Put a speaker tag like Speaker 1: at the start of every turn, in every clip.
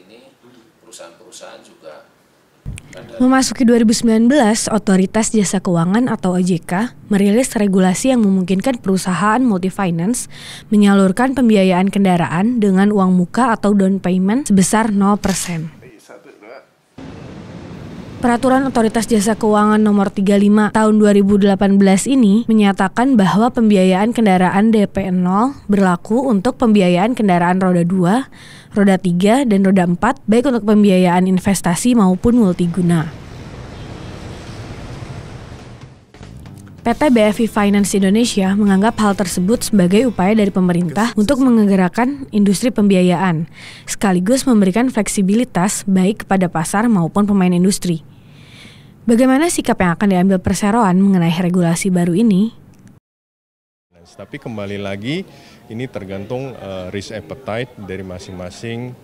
Speaker 1: Ini perusahaan-perusahaan juga Memasuki 2019, Otoritas Jasa Keuangan atau OJK merilis regulasi yang memungkinkan perusahaan multifinance menyalurkan pembiayaan kendaraan dengan uang muka atau down payment sebesar 0%. Peraturan Otoritas Jasa Keuangan Nomor 35 Tahun 2018 ini menyatakan bahwa pembiayaan kendaraan DP0 berlaku untuk pembiayaan kendaraan roda 2, roda 3, dan roda 4 baik untuk pembiayaan investasi maupun multiguna. PT BFI Finance Indonesia menganggap hal tersebut sebagai upaya dari pemerintah untuk menggerakkan industri pembiayaan, sekaligus memberikan fleksibilitas baik kepada pasar maupun pemain industri. Bagaimana sikap yang akan diambil perseroan mengenai regulasi baru ini?
Speaker 2: Tapi kembali lagi, ini tergantung uh, risk appetite dari masing-masing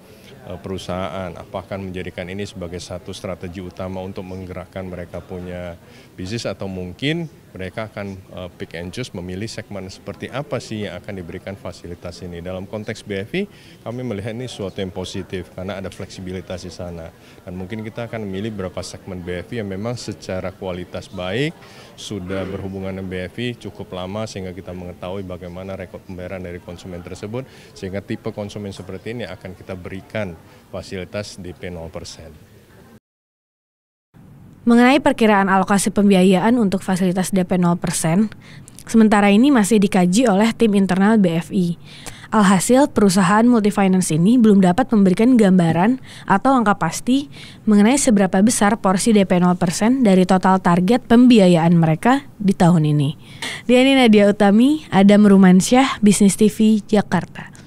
Speaker 2: Eh, perusahaan, apakah menjadikan ini sebagai satu strategi utama untuk menggerakkan mereka punya bisnis atau mungkin mereka akan eh, pick and choose memilih segmen seperti apa sih yang akan diberikan fasilitas ini. Dalam konteks BFI, kami melihat ini suatu yang positif karena ada fleksibilitas di sana. Dan mungkin kita akan memilih beberapa segmen BFI yang memang secara kualitas baik, sudah berhubungan dengan BFI cukup lama sehingga kita mengetahui bagaimana rekod pembayaran dari konsumen tersebut, sehingga tipe konsumen seperti ini akan kita berikan fasilitas DP 0%.
Speaker 1: Mengenai perkiraan alokasi pembiayaan untuk fasilitas DP 0%, sementara ini masih dikaji oleh tim internal BFI. Alhasil, perusahaan multifinance ini belum dapat memberikan gambaran atau angka pasti mengenai seberapa besar porsi DP 0% dari total target pembiayaan mereka di tahun ini. Diani Nadia Utami, Adam Rumansyah,
Speaker 2: Bisnis TV, Jakarta.